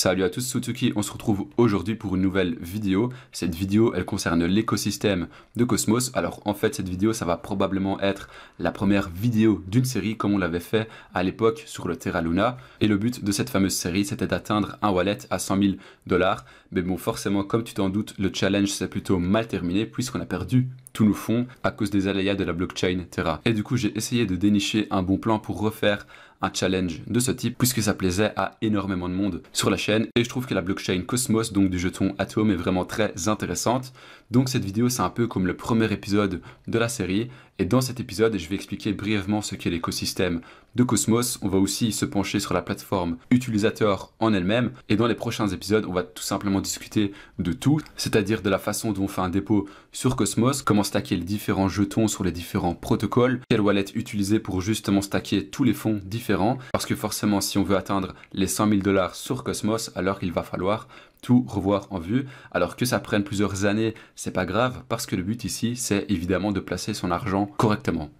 Salut à tous, Sutsuki, on se retrouve aujourd'hui pour une nouvelle vidéo. Cette vidéo, elle concerne l'écosystème de Cosmos. Alors en fait, cette vidéo, ça va probablement être la première vidéo d'une série comme on l'avait fait à l'époque sur le Terra Luna. Et le but de cette fameuse série, c'était d'atteindre un wallet à 100 000 dollars. Mais bon, forcément, comme tu t'en doutes, le challenge s'est plutôt mal terminé puisqu'on a perdu tous nos fonds à cause des aléas de la blockchain Terra. Et du coup, j'ai essayé de dénicher un bon plan pour refaire un challenge de ce type puisque ça plaisait à énormément de monde sur la chaîne et je trouve que la blockchain Cosmos donc du jeton Atom est vraiment très intéressante donc cette vidéo c'est un peu comme le premier épisode de la série et dans cet épisode, je vais expliquer brièvement ce qu'est l'écosystème de Cosmos. On va aussi se pencher sur la plateforme utilisateur en elle-même. Et dans les prochains épisodes, on va tout simplement discuter de tout, c'est-à-dire de la façon dont on fait un dépôt sur Cosmos, comment stacker les différents jetons sur les différents protocoles, quelle wallet utiliser pour justement stacker tous les fonds différents. Parce que forcément, si on veut atteindre les 100 000 dollars sur Cosmos, alors il va falloir tout revoir en vue. Alors que ça prenne plusieurs années, c'est pas grave parce que le but ici, c'est évidemment de placer son argent correctement.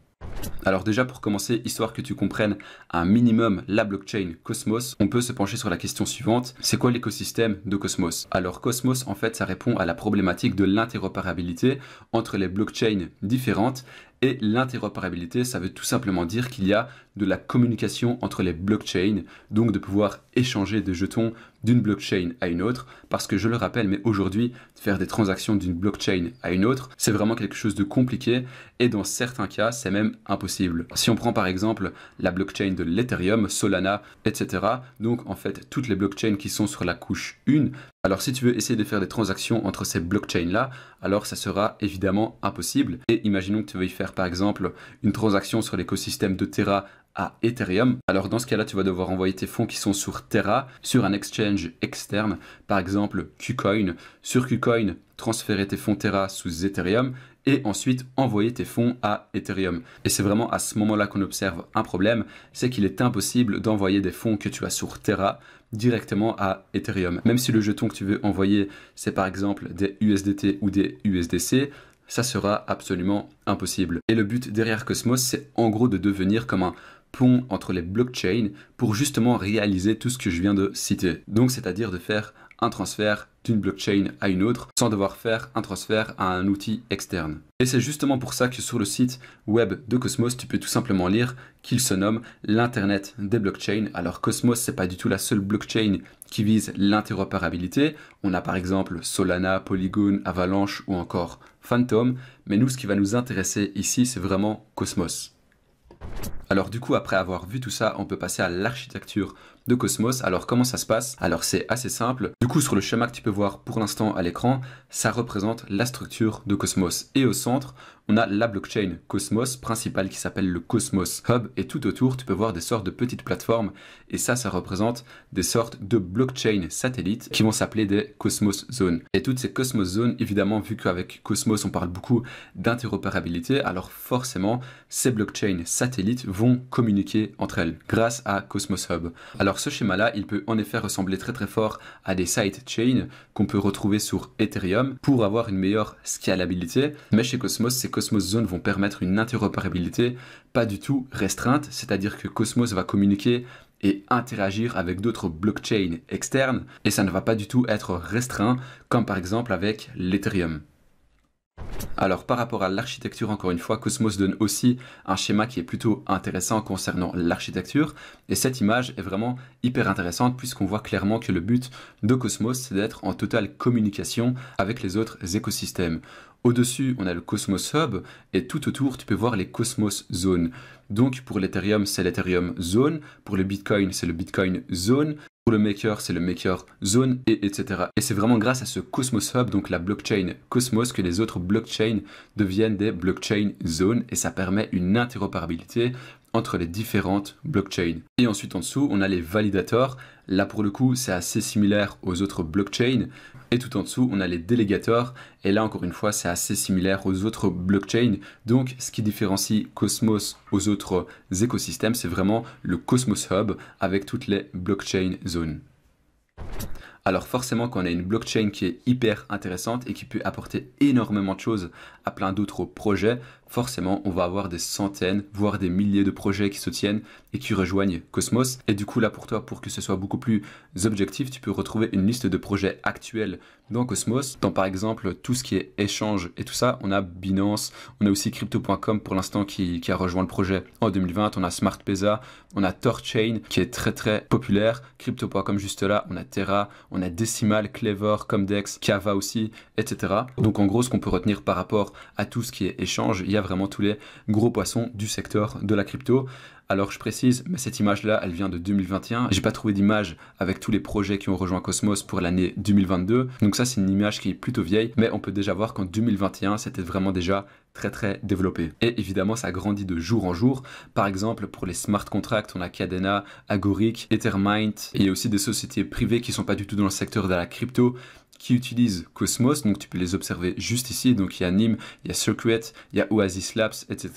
Alors déjà pour commencer, histoire que tu comprennes un minimum la blockchain Cosmos, on peut se pencher sur la question suivante, c'est quoi l'écosystème de Cosmos Alors Cosmos en fait ça répond à la problématique de l'interopérabilité entre les blockchains différentes et l'interopérabilité, ça veut tout simplement dire qu'il y a de la communication entre les blockchains, donc de pouvoir échanger des jetons d'une blockchain à une autre, parce que je le rappelle, mais aujourd'hui, faire des transactions d'une blockchain à une autre, c'est vraiment quelque chose de compliqué, et dans certains cas, c'est même impossible. Si on prend par exemple la blockchain de l'Ethereum, Solana, etc., donc en fait, toutes les blockchains qui sont sur la couche 1, alors si tu veux essayer de faire des transactions entre ces blockchains-là, alors ça sera évidemment impossible. Et imaginons que tu veuilles faire par exemple une transaction sur l'écosystème de Terra à Ethereum. Alors dans ce cas-là, tu vas devoir envoyer tes fonds qui sont sur Terra, sur un exchange externe, par exemple KuCoin. Sur KuCoin, transférer tes fonds Terra sous Ethereum et ensuite envoyer tes fonds à Ethereum. Et c'est vraiment à ce moment-là qu'on observe un problème, c'est qu'il est impossible d'envoyer des fonds que tu as sur Terra directement à Ethereum. Même si le jeton que tu veux envoyer, c'est par exemple des USDT ou des USDC, ça sera absolument impossible. Et le but derrière Cosmos, c'est en gros de devenir comme un pont entre les blockchains pour justement réaliser tout ce que je viens de citer. Donc c'est-à-dire de faire un transfert d'une blockchain à une autre sans devoir faire un transfert à un outil externe. Et c'est justement pour ça que sur le site web de Cosmos, tu peux tout simplement lire qu'il se nomme l'Internet des blockchains. Alors Cosmos, c'est pas du tout la seule blockchain qui vise l'interopérabilité. On a par exemple Solana, Polygon, Avalanche ou encore Phantom. Mais nous, ce qui va nous intéresser ici, c'est vraiment Cosmos. Alors du coup, après avoir vu tout ça, on peut passer à l'architecture de Cosmos. Alors comment ça se passe Alors c'est assez simple. Du coup, sur le schéma que tu peux voir pour l'instant à l'écran, ça représente la structure de Cosmos. Et au centre, on a la blockchain Cosmos principale qui s'appelle le Cosmos Hub et tout autour tu peux voir des sortes de petites plateformes et ça ça représente des sortes de blockchain satellites qui vont s'appeler des Cosmos Zones. Et toutes ces Cosmos Zones évidemment vu qu'avec Cosmos on parle beaucoup d'interopérabilité alors forcément ces blockchains satellites vont communiquer entre elles grâce à Cosmos Hub. Alors ce schéma là il peut en effet ressembler très très fort à des sidechains qu'on peut retrouver sur Ethereum pour avoir une meilleure scalabilité mais chez Cosmos c'est Cosmos Zone vont permettre une interopérabilité pas du tout restreinte, c'est-à-dire que Cosmos va communiquer et interagir avec d'autres blockchains externes, et ça ne va pas du tout être restreint, comme par exemple avec l'Ethereum. Alors par rapport à l'architecture, encore une fois, Cosmos donne aussi un schéma qui est plutôt intéressant concernant l'architecture. Et cette image est vraiment hyper intéressante puisqu'on voit clairement que le but de Cosmos, c'est d'être en totale communication avec les autres écosystèmes. Au-dessus, on a le Cosmos Hub et tout autour, tu peux voir les Cosmos Zones. Donc pour l'Ethereum, c'est l'Ethereum Zone, pour le Bitcoin, c'est le Bitcoin Zone, le maker, c'est le maker zone, et etc. Et c'est vraiment grâce à ce Cosmos Hub, donc la blockchain Cosmos, que les autres blockchains deviennent des blockchain Zone et ça permet une interopérabilité entre les différentes blockchains. Et ensuite en dessous, on a les validators. Là pour le coup, c'est assez similaire aux autres blockchains. Et tout en dessous, on a les délégators. Et là encore une fois, c'est assez similaire aux autres blockchains. Donc ce qui différencie Cosmos aux autres écosystèmes, c'est vraiment le Cosmos Hub avec toutes les blockchain zones alors forcément qu'on a une blockchain qui est hyper intéressante et qui peut apporter énormément de choses à plein d'autres projets, forcément on va avoir des centaines, voire des milliers de projets qui se tiennent et qui rejoignent Cosmos. Et du coup là pour toi, pour que ce soit beaucoup plus objectif, tu peux retrouver une liste de projets actuels dans Cosmos, dans par exemple tout ce qui est échange et tout ça. On a Binance, on a aussi crypto.com pour l'instant qui, a rejoint le projet en 2020, on a SmartPesa, on a Torchain qui est très très populaire, crypto.com juste là, on a Terra, on on a Decimal, Clever, Comdex, Kava aussi, etc. Donc en gros, ce qu'on peut retenir par rapport à tout ce qui est échange, il y a vraiment tous les gros poissons du secteur de la crypto. Alors je précise, mais cette image-là, elle vient de 2021. J'ai pas trouvé d'image avec tous les projets qui ont rejoint Cosmos pour l'année 2022. Donc ça, c'est une image qui est plutôt vieille, mais on peut déjà voir qu'en 2021, c'était vraiment déjà très très développé. Et évidemment, ça grandit de jour en jour. Par exemple, pour les smart contracts, on a Cadena, Agoric, Ethermind et aussi des sociétés privées qui sont pas du tout dans le secteur de la crypto qui utilisent Cosmos, donc tu peux les observer juste ici. Donc il y a NIM, il y a Circuit, il y a Oasis Labs, etc.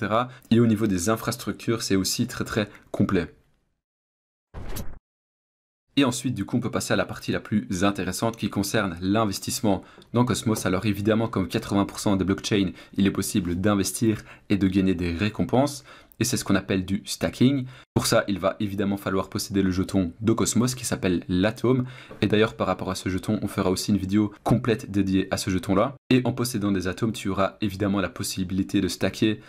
Et au niveau des infrastructures, c'est aussi très très complet. Et ensuite, du coup, on peut passer à la partie la plus intéressante qui concerne l'investissement dans Cosmos. Alors évidemment, comme 80% des blockchains, il est possible d'investir et de gagner des récompenses et c'est ce qu'on appelle du stacking. Pour ça, il va évidemment falloir posséder le jeton de Cosmos qui s'appelle l'Atome. Et d'ailleurs, par rapport à ce jeton, on fera aussi une vidéo complète dédiée à ce jeton-là. Et en possédant des atomes, tu auras évidemment la possibilité de stacker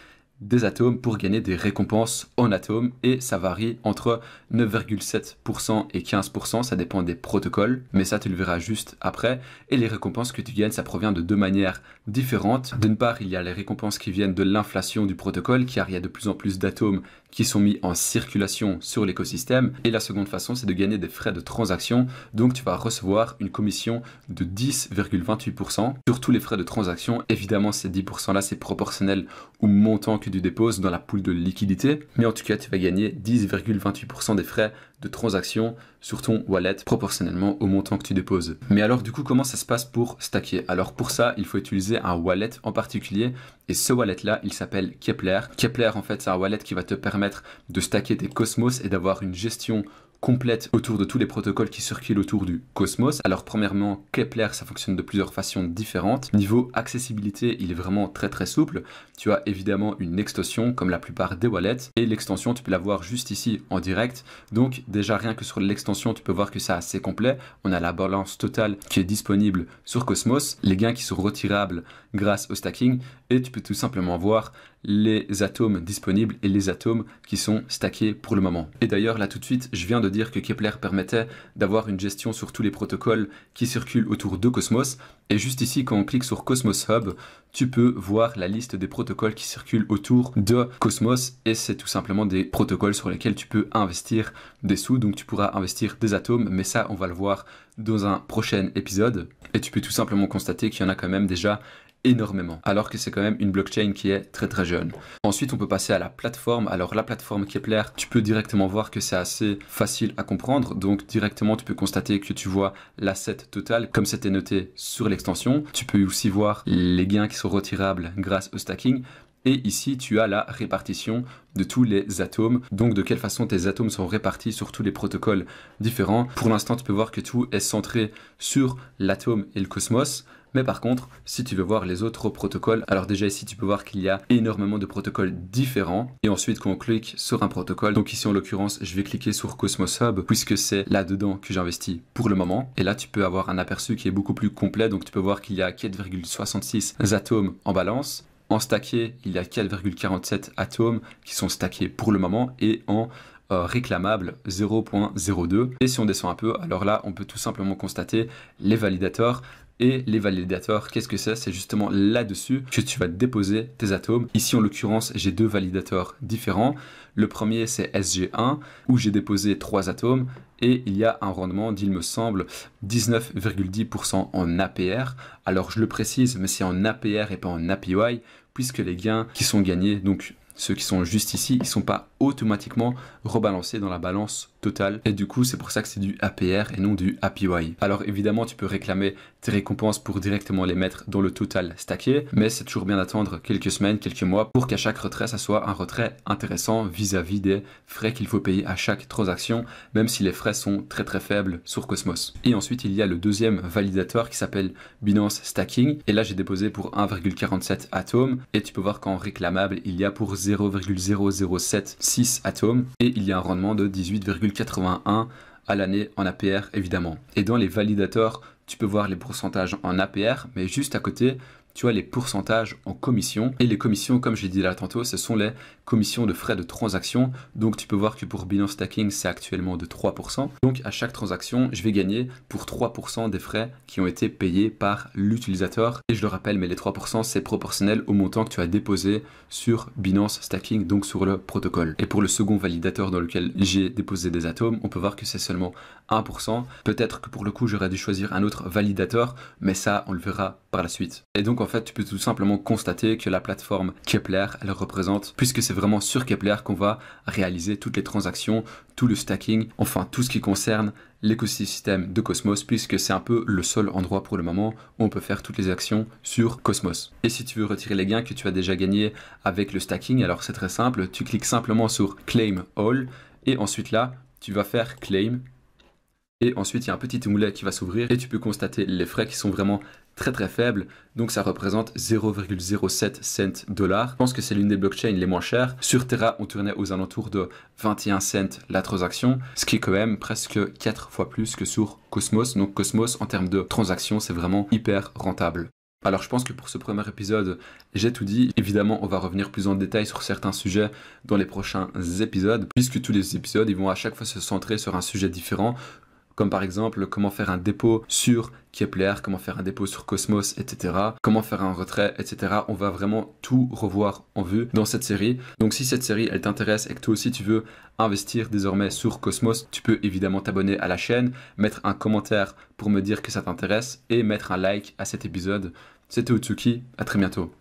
des atomes pour gagner des récompenses en atomes et ça varie entre 9,7% et 15%, ça dépend des protocoles, mais ça tu le verras juste après. Et les récompenses que tu gagnes, ça provient de deux manières différentes. D'une part, il y a les récompenses qui viennent de l'inflation du protocole, car il y a de plus en plus d'atomes qui sont mis en circulation sur l'écosystème. Et la seconde façon, c'est de gagner des frais de transaction. Donc tu vas recevoir une commission de 10,28% sur tous les frais de transaction. Évidemment, ces 10% là, c'est proportionnel au montant que tu déposes dans la poule de liquidité. Mais en tout cas, tu vas gagner 10,28% des frais de transactions sur ton wallet proportionnellement au montant que tu déposes. Mais alors du coup, comment ça se passe pour stacker Alors pour ça, il faut utiliser un wallet en particulier et ce wallet-là, il s'appelle Kepler. Kepler, en fait, c'est un wallet qui va te permettre de stacker tes Cosmos et d'avoir une gestion complète autour de tous les protocoles qui circulent autour du cosmos. Alors premièrement, Kepler, ça fonctionne de plusieurs façons différentes. Niveau accessibilité, il est vraiment très très souple. Tu as évidemment une extension comme la plupart des wallets et l'extension, tu peux la voir juste ici en direct. Donc déjà rien que sur l'extension, tu peux voir que c'est assez complet. On a la balance totale qui est disponible sur Cosmos, les gains qui sont retirables grâce au stacking et tu peux tout simplement voir les atomes disponibles et les atomes qui sont stackés pour le moment. Et d'ailleurs, là tout de suite, je viens de dire que Kepler permettait d'avoir une gestion sur tous les protocoles qui circulent autour de Cosmos. Et juste ici, quand on clique sur Cosmos Hub, tu peux voir la liste des protocoles qui circulent autour de Cosmos. Et c'est tout simplement des protocoles sur lesquels tu peux investir des sous. Donc tu pourras investir des atomes, mais ça, on va le voir dans un prochain épisode. Et tu peux tout simplement constater qu'il y en a quand même déjà énormément, alors que c'est quand même une blockchain qui est très très jeune. Ensuite, on peut passer à la plateforme. Alors la plateforme Kepler, tu peux directement voir que c'est assez facile à comprendre, donc directement tu peux constater que tu vois l'asset total comme c'était noté sur l'extension. Tu peux aussi voir les gains qui sont retirables grâce au stacking. Et ici, tu as la répartition de tous les atomes, donc de quelle façon tes atomes sont répartis sur tous les protocoles différents. Pour l'instant, tu peux voir que tout est centré sur l'atome et le cosmos, mais par contre, si tu veux voir les autres protocoles, alors déjà ici tu peux voir qu'il y a énormément de protocoles différents. Et ensuite quand on clique sur un protocole, donc ici en l'occurrence je vais cliquer sur Cosmos Hub puisque c'est là-dedans que j'investis pour le moment. Et là tu peux avoir un aperçu qui est beaucoup plus complet. Donc tu peux voir qu'il y a 4,66 atomes en balance. En stacké, il y a 4,47 atomes qui sont stackés pour le moment et en euh, réclamable 0.02. Et si on descend un peu, alors là, on peut tout simplement constater les validateurs et les validateurs, qu'est-ce que c'est C'est justement là-dessus que tu vas déposer tes atomes. Ici, en l'occurrence, j'ai deux validateurs différents. Le premier, c'est SG1, où j'ai déposé trois atomes et il y a un rendement d'il me semble 19,10% en APR. Alors je le précise, mais c'est en APR et pas en APY, puisque les gains qui sont gagnés, donc ceux qui sont juste ici, ils ne sont pas automatiquement rebalancé dans la balance totale. Et du coup, c'est pour ça que c'est du APR et non du APY. Alors évidemment, tu peux réclamer tes récompenses pour directement les mettre dans le total stacké, mais c'est toujours bien d'attendre quelques semaines, quelques mois pour qu'à chaque retrait, ça soit un retrait intéressant vis-à-vis des frais qu'il faut payer à chaque transaction, même si les frais sont très très faibles sur Cosmos. Et ensuite, il y a le deuxième validateur qui s'appelle Binance Stacking. Et là, j'ai déposé pour 1,47 atomes Et tu peux voir qu'en réclamable, il y a pour 0,007 6 atomes et il y a un rendement de 18,81 à l'année en APR évidemment. Et dans les validateurs, tu peux voir les pourcentages en APR, mais juste à côté, tu vois les pourcentages en commission. Et les commissions, comme j'ai dit là tantôt, ce sont les commissions de frais de transaction. Donc tu peux voir que pour Binance Stacking, c'est actuellement de 3%. Donc à chaque transaction, je vais gagner pour 3% des frais qui ont été payés par l'utilisateur. Et je le rappelle, mais les 3%, c'est proportionnel au montant que tu as déposé sur Binance Stacking, donc sur le protocole. Et pour le second validateur dans lequel j'ai déposé des atomes, on peut voir que c'est seulement 1%. Peut-être que pour le coup, j'aurais dû choisir un autre validateur, mais ça, on le verra par la suite. Et donc, en fait, tu peux tout simplement constater que la plateforme Kepler, elle représente, puisque c'est vraiment sur Kepler qu'on va réaliser toutes les transactions, tout le stacking, enfin tout ce qui concerne l'écosystème de Cosmos, puisque c'est un peu le seul endroit pour le moment où on peut faire toutes les actions sur Cosmos. Et si tu veux retirer les gains que tu as déjà gagnés avec le stacking, alors c'est très simple, tu cliques simplement sur Claim All, et ensuite là, tu vas faire Claim et ensuite, il y a un petit moulet qui va s'ouvrir et tu peux constater les frais qui sont vraiment très très faibles. donc ça représente 0,07 cents dollars. Je pense que c'est l'une des blockchains les moins chères. Sur Terra, on tournait aux alentours de 21 cents la transaction, ce qui est quand même presque 4 fois plus que sur Cosmos. Donc Cosmos, en termes de transaction, c'est vraiment hyper rentable. Alors je pense que pour ce premier épisode, j'ai tout dit. Évidemment, on va revenir plus en détail sur certains sujets dans les prochains épisodes, puisque tous les épisodes, ils vont à chaque fois se centrer sur un sujet différent comme par exemple comment faire un dépôt sur Kepler, comment faire un dépôt sur Cosmos, etc. Comment faire un retrait, etc. On va vraiment tout revoir en vue dans cette série. Donc si cette série elle t'intéresse et que toi aussi tu veux investir désormais sur Cosmos, tu peux évidemment t'abonner à la chaîne, mettre un commentaire pour me dire que ça t'intéresse et mettre un like à cet épisode. C'était Otsuki, à très bientôt.